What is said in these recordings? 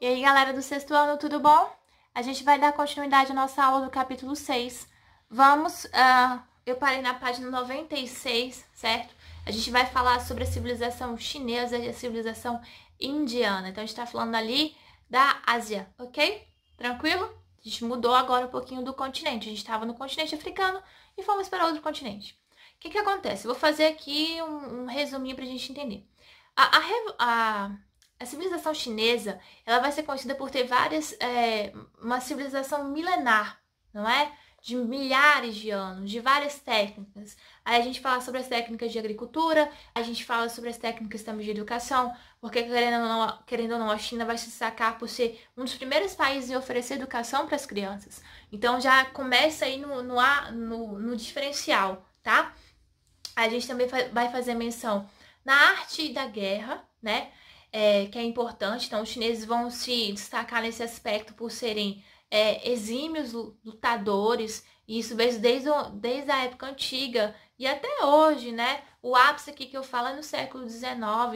E aí, galera do sexto ano, tudo bom? A gente vai dar continuidade à nossa aula do capítulo 6. Vamos, uh, eu parei na página 96, certo? A gente vai falar sobre a civilização chinesa e a civilização indiana. Então, a gente tá falando ali da Ásia, ok? Tranquilo? A gente mudou agora um pouquinho do continente. A gente estava no continente africano e fomos para outro continente. O que que acontece? Eu vou fazer aqui um, um resuminho para a gente entender. a, a, a a civilização chinesa ela vai ser conhecida por ter várias. É, uma civilização milenar, não é? De milhares de anos, de várias técnicas. Aí a gente fala sobre as técnicas de agricultura, a gente fala sobre as técnicas também de educação, porque querendo ou não, querendo ou não a China vai se destacar por ser um dos primeiros países em oferecer educação para as crianças. Então já começa aí no, no, no, no diferencial, tá? A gente também vai fazer menção na arte da guerra, né? é, que é importante. Então, os chineses vão se destacar nesse aspecto por serem é, exímios lutadores, e isso desde, desde, desde a época antiga e até hoje, né? O ápice aqui que eu falo é no século XIX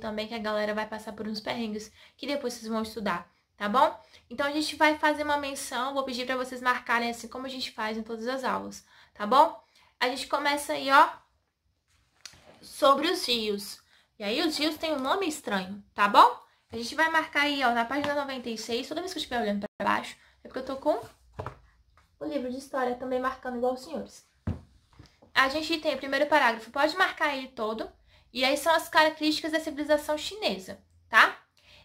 também, que a galera vai passar por uns perrengues, que depois vocês vão estudar, tá bom? Então, a gente vai fazer uma menção, vou pedir para vocês marcarem assim como a gente faz em todas as aulas, tá bom? A gente começa aí, ó, sobre os rios. E aí os rios têm um nome estranho, tá bom? A gente vai marcar aí, ó, na página 96, toda vez que eu estiver olhando para baixo, é porque eu tô com o livro de história também marcando igual os senhores. A gente tem o primeiro parágrafo, pode marcar ele todo, e aí são as características da civilização chinesa, tá?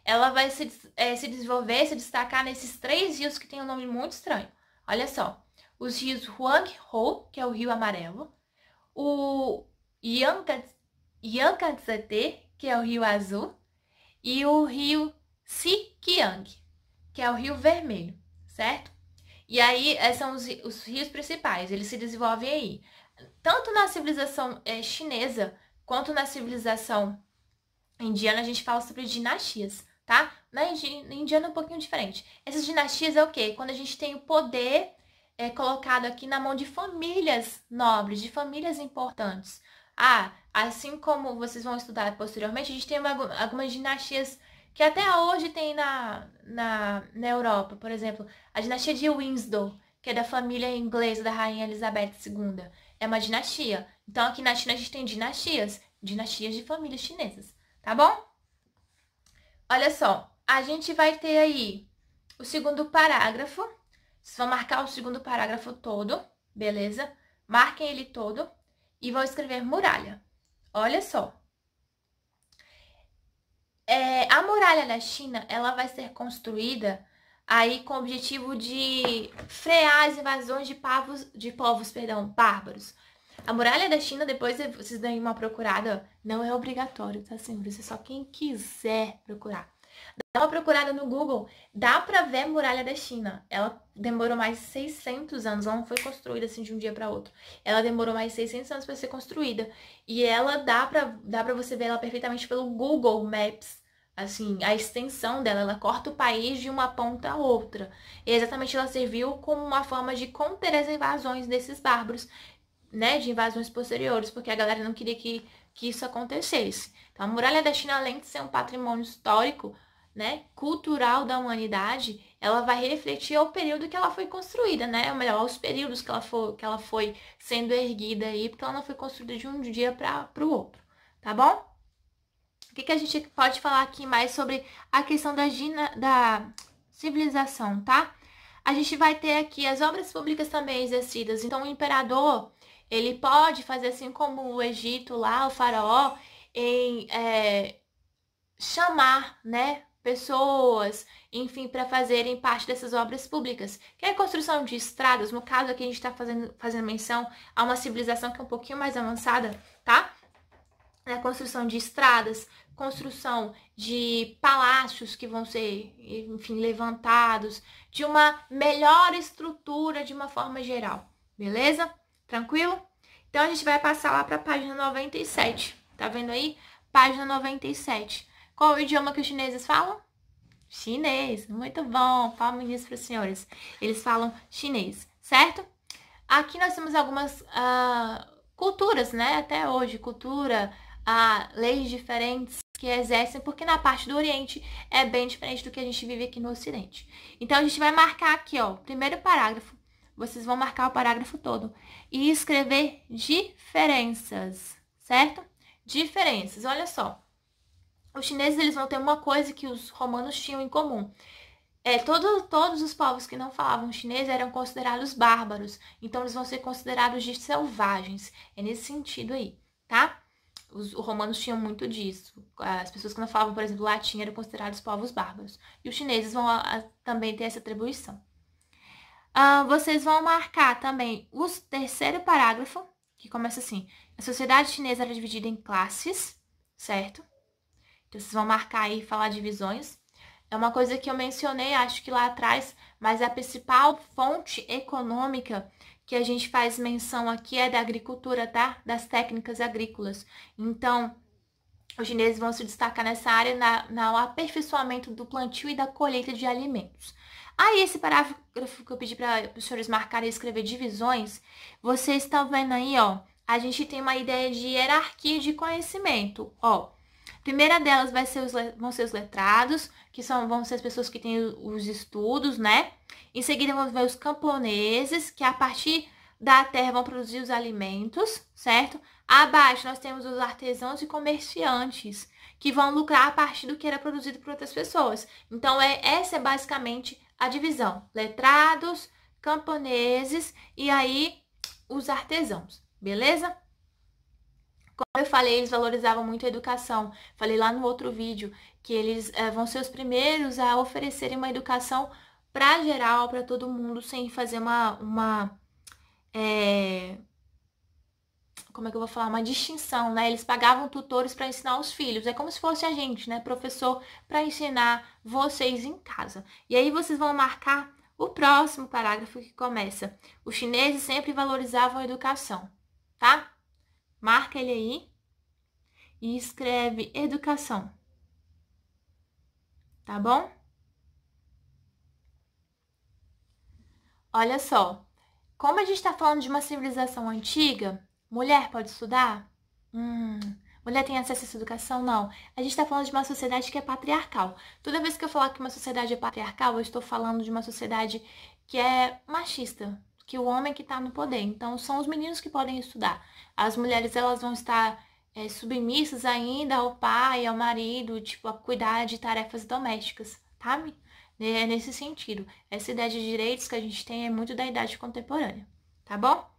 Ela vai se, é, se desenvolver, se destacar nesses três rios que tem um nome muito estranho. Olha só, os rios Huang Ho, que é o rio amarelo, o Yangtze, Yangtze, que é o rio azul, e o rio Sikiang, que é o rio vermelho, certo? E aí, eh, são os, os rios principais, eles se desenvolvem aí. Tanto na civilização é, chinesa quanto na civilização indiana, a gente fala sobre dinastias, tá? Na indiana é um pouquinho diferente. Essas dinastias é o quê? Quando a gente tem o poder é, colocado aqui na mão de famílias nobres, de famílias importantes. Ah, assim como vocês vão estudar posteriormente, a gente tem uma, algumas dinastias que até hoje tem na, na, na Europa. Por exemplo, a dinastia de Windsor, que é da família inglesa da Rainha Elizabeth II. É uma dinastia. Então, aqui na China a gente tem dinastias, dinastias de famílias chinesas, tá bom? Olha só, a gente vai ter aí o segundo parágrafo. Vocês vão marcar o segundo parágrafo todo, beleza? Marquem ele todo e vou escrever muralha. Olha só. É, a muralha da China, ela vai ser construída aí com o objetivo de frear as invasões de, de povos perdão, bárbaros. A muralha da China, depois vocês dão uma procurada, não é obrigatório, tá, senhores? É só quem quiser procurar. Dá uma procurada no Google, dá para ver a muralha da China. Ela demorou mais 600 anos, ela não foi construída assim de um dia para outro. Ela demorou mais 600 anos para ser construída. E ela dá para dá para você ver ela perfeitamente pelo Google Maps. Assim, a extensão dela, ela corta o país de uma ponta a outra. E é exatamente ela serviu como uma forma de conter as invasões desses bárbaros, né, de invasões posteriores, porque a galera não queria que que isso acontecesse. Então, a muralha da China, além de ser um patrimônio histórico, né, cultural da humanidade, ela vai refletir ao período que ela foi construída, né? Ou melhor, aos períodos que ela, foi que ela foi sendo erguida aí, porque ela não foi construída de um dia para o outro, tá bom? O que, que a gente pode falar aqui mais sobre a questão da, gina, da civilização, tá? A gente vai ter aqui as obras públicas também exercidas. Então, o imperador, ele pode fazer assim como o Egito lá, o faraó, em é, chamar, né, pessoas, enfim, para fazerem parte dessas obras públicas, que é a construção de estradas. No caso aqui a gente está fazendo, fazendo menção a uma civilização que é um pouquinho mais avançada, tá? Na é construção de estradas, construção de palácios que vão ser, enfim, levantados, de uma melhor estrutura de uma forma geral, beleza? Tranquilo? Então a gente vai passar lá para a página 97, tá vendo aí? Página 97 qual o idioma que os chineses falam? Chinês. Muito bom. Palme isso para os senhores. Eles falam chinês, certo? Aqui nós temos algumas uh, culturas, né? Até hoje, cultura, uh, leis diferentes que exercem, porque na parte do Oriente é bem diferente do que a gente vive aqui no Ocidente. Então, a gente vai marcar aqui, ó, primeiro parágrafo. Vocês vão marcar o parágrafo todo e escrever diferenças, certo? Diferenças, olha só os chineses eles vão ter uma coisa que os romanos tinham em comum. É, todo, todos os povos que não falavam chinês eram considerados bárbaros, então eles vão ser considerados de selvagens. É nesse sentido aí, tá? Os, os romanos tinham muito disso. As pessoas que não falavam, por exemplo, latim eram considerados povos bárbaros. E os chineses vão a, a, também ter essa atribuição. Ah, vocês vão marcar também o terceiro parágrafo, que começa assim: a sociedade chinesa era dividida em classes, certo? Então, vocês vão marcar aí e falar de visões. É uma coisa que eu mencionei, acho que lá atrás, mas a principal fonte econômica que a gente faz menção aqui é da agricultura, tá? Das técnicas agrícolas. Então, os chineses vão se destacar nessa área na, no aperfeiçoamento do plantio e da colheita de alimentos. Aí, esse parágrafo que eu pedi para os senhores marcarem e escrever divisões, vocês estão vendo aí, ó, a gente tem uma ideia de hierarquia de conhecimento, ó primeira delas vai ser os, vão ser os letrados, que são, vão ser as pessoas que têm os estudos, né? Em seguida, vamos ver os camponeses, que a partir da terra vão produzir os alimentos, certo? Abaixo, nós temos os artesãos e comerciantes, que vão lucrar a partir do que era produzido por outras pessoas. Então, é, essa é basicamente a divisão. Letrados, camponeses e aí os artesãos, beleza? Como eu falei, eles valorizavam muito a educação. Falei lá no outro vídeo que eles é, vão ser os primeiros a oferecerem uma educação para geral, para todo mundo, sem fazer uma. uma é... Como é que eu vou falar? Uma distinção, né? Eles pagavam tutores para ensinar os filhos. É como se fosse a gente, né? Professor, para ensinar vocês em casa. E aí vocês vão marcar o próximo parágrafo que começa. Os chineses sempre valorizavam a educação, tá? marca ele aí e escreve educação. Tá bom? Olha só, como a gente está falando de uma civilização antiga, mulher pode estudar? Hum, mulher tem acesso a essa educação? Não. A gente está falando de uma sociedade que é patriarcal. Toda vez que eu falar que uma sociedade é patriarcal, eu estou falando de uma sociedade que é machista, que o homem que está no poder. Então, são os meninos que podem estudar. As mulheres, elas vão estar é, submissas ainda ao pai, ao marido, tipo, a cuidar de tarefas domésticas, tá? É nesse sentido. Essa ideia de direitos que a gente tem é muito da idade contemporânea, tá bom?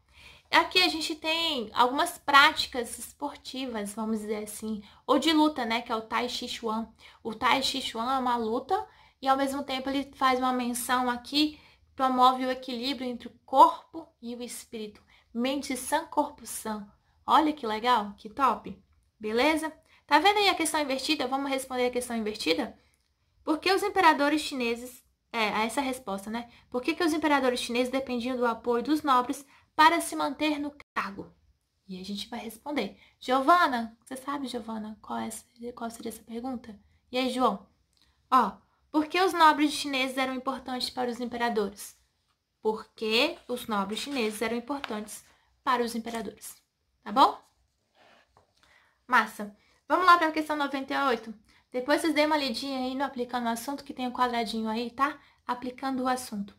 Aqui a gente tem algumas práticas esportivas, vamos dizer assim, ou de luta, né, que é o Tai Chi Chuan. O Tai Chi Chuan é uma luta e ao mesmo tempo ele faz uma menção aqui promove o equilíbrio entre o corpo e o espírito. Mente sã, corpo sã. Olha que legal, que top. Beleza? Tá vendo aí a questão invertida? Vamos responder a questão invertida? Por que os imperadores chineses... É, a essa é resposta, né? Por que, que os imperadores chineses dependiam do apoio dos nobres para se manter no cargo? E a gente vai responder. Giovana, você sabe, Giovana, qual, é, qual seria essa pergunta? E aí, João? Ó, por que os nobres chineses eram importantes para os imperadores? Porque os nobres chineses eram importantes para os imperadores. Tá bom? Massa. Vamos lá para a questão 98. Depois vocês deem uma lidinha aí no aplicando o assunto, que tem o um quadradinho aí, tá? Aplicando o assunto.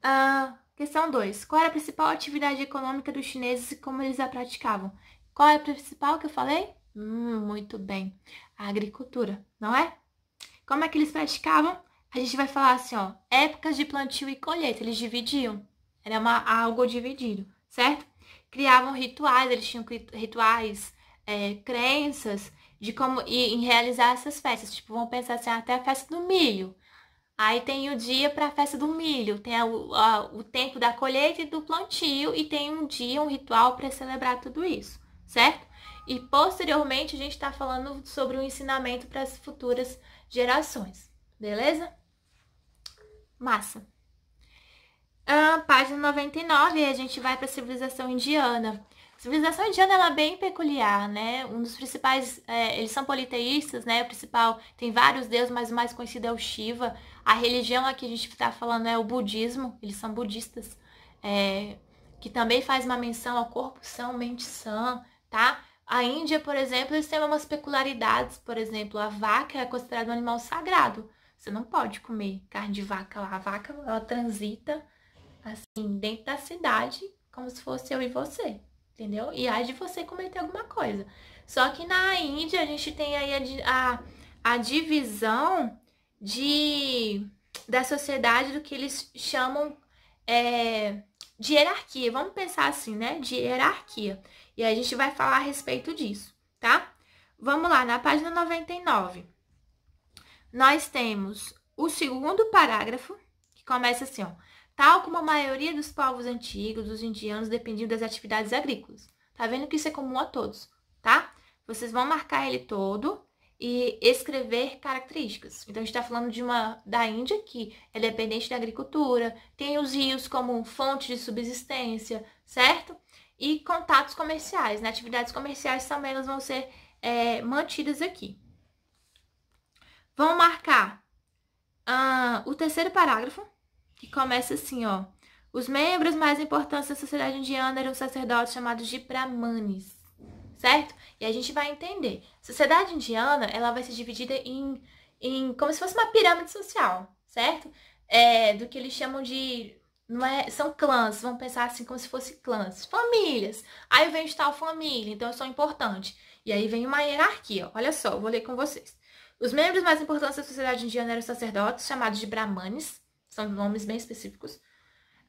Uh, questão 2. Qual era a principal atividade econômica dos chineses e como eles a praticavam? Qual é a principal que eu falei? Hum, muito bem. A agricultura, não é? Como é que eles praticavam? A gente vai falar assim, ó, épocas de plantio e colheita, eles dividiam. Era uma, algo dividido, certo? Criavam rituais, eles tinham rituais, é, crenças de como e, em realizar essas festas. Tipo, vão pensar assim, até a festa do milho. Aí tem o dia para a festa do milho, tem o, a, o tempo da colheita e do plantio, e tem um dia, um ritual para celebrar tudo isso, certo? E posteriormente a gente está falando sobre o ensinamento para as futuras gerações, beleza? Massa. Ah, página 99, a gente vai para a civilização indiana. civilização indiana ela é bem peculiar, né? Um dos principais, é, eles são politeístas, né? O principal tem vários deuses, mas o mais conhecido é o Shiva. A religião aqui a gente está falando é o budismo, eles são budistas, é, que também faz uma menção ao corpo são, mente sã, tá? A Índia, por exemplo, eles têm algumas peculiaridades, por exemplo, a vaca é considerada um animal sagrado. Você não pode comer carne de vaca lá. A vaca, ela transita, assim, dentro da cidade, como se fosse eu e você, entendeu? E há de você cometer alguma coisa. Só que na Índia, a gente tem aí a, a, a divisão de, da sociedade do que eles chamam é, de hierarquia. Vamos pensar assim, né? De hierarquia. E a gente vai falar a respeito disso, tá? Vamos lá, na página 99, nós temos o segundo parágrafo, que começa assim, ó. Tal como a maioria dos povos antigos, os indianos dependiam das atividades agrícolas. Tá vendo que isso é comum a todos, tá? Vocês vão marcar ele todo e escrever características. Então, a gente está falando de uma da Índia que é dependente da agricultura, tem os rios como fonte de subsistência, certo? e contatos comerciais, né? Atividades comerciais também elas vão ser é, mantidas aqui. Vão marcar uh, o terceiro parágrafo, que começa assim, ó. Os membros mais importantes da sociedade indiana eram sacerdotes chamados de brahmanes, certo? E a gente vai entender. A sociedade indiana, ela vai ser dividida em, em como se fosse uma pirâmide social, certo? É, do que eles chamam de não é, são clãs, vão pensar assim como se fossem clãs. Famílias. Aí vem de tal família, então eu sou importante. E aí vem uma hierarquia. Olha só, vou ler com vocês. Os membros mais importantes da sociedade indiana eram sacerdotes, chamados de brahmanes. São nomes bem específicos.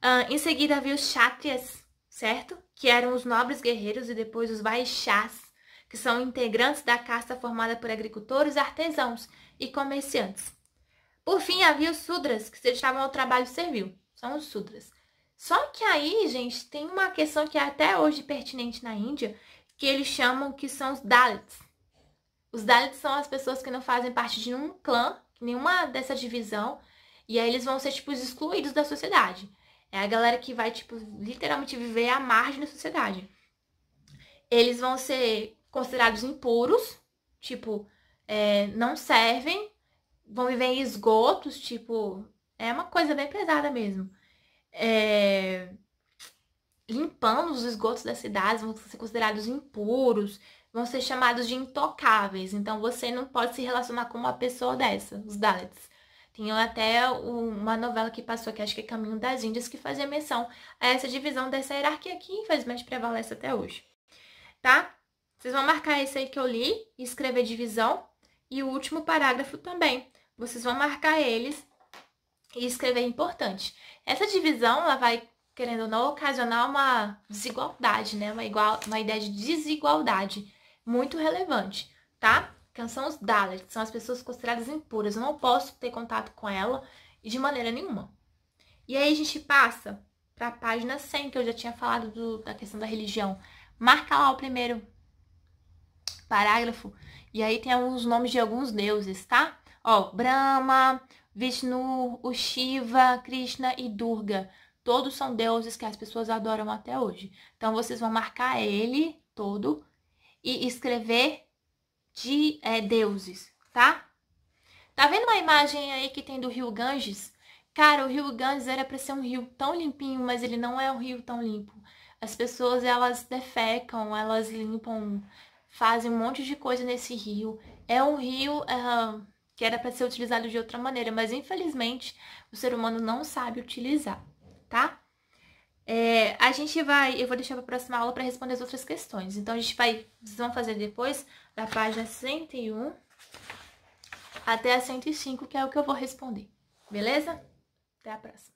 Uh, em seguida havia os chatrias, certo? Que eram os nobres guerreiros e depois os vaixás, que são integrantes da casta formada por agricultores, artesãos e comerciantes. Por fim, havia os sudras, que se dedicavam ao trabalho servil. São os sutras. Só que aí, gente, tem uma questão que é até hoje pertinente na Índia, que eles chamam que são os Dalits. Os Dalits são as pessoas que não fazem parte de nenhum clã, nenhuma dessa divisão, e aí eles vão ser, tipo, excluídos da sociedade. É a galera que vai, tipo, literalmente viver à margem da sociedade. Eles vão ser considerados impuros, tipo, é, não servem, vão viver em esgotos, tipo, é uma coisa bem pesada mesmo. É... Limpando os esgotos das cidades, vão ser considerados impuros, vão ser chamados de intocáveis. Então você não pode se relacionar com uma pessoa dessa, os Dalits. Tinha até uma novela que passou, que acho que é Caminho das Índias, que fazia menção a essa divisão dessa hierarquia que infelizmente prevalece até hoje. Tá? Vocês vão marcar esse aí que eu li e escrever divisão. E o último parágrafo também. Vocês vão marcar eles e escrever é importante. Essa divisão ela vai, querendo ou não, ocasionar uma desigualdade, né? Uma, igual, uma ideia de desigualdade muito relevante, tá? Então, são os Daleks, são as pessoas consideradas impuras. Eu não posso ter contato com ela de maneira nenhuma. E aí a gente passa para a página 100, que eu já tinha falado do, da questão da religião. Marca lá o primeiro parágrafo. E aí tem alguns nomes de alguns deuses, tá? Ó, Brahma, Vishnu, o Shiva, Krishna e Durga. Todos são deuses que as pessoas adoram até hoje. Então vocês vão marcar ele todo e escrever de é, deuses, tá? Tá vendo uma imagem aí que tem do rio Ganges? Cara, o rio Ganges era para ser um rio tão limpinho, mas ele não é um rio tão limpo. As pessoas elas defecam, elas limpam, fazem um monte de coisa nesse rio. É um rio uh, que era para ser utilizado de outra maneira, mas infelizmente o ser humano não sabe utilizar, tá? É, a gente vai, eu vou deixar para a próxima aula para responder as outras questões. Então a gente vai, vocês vão fazer depois da página 101 até a 105, que é o que eu vou responder. Beleza? Até a próxima.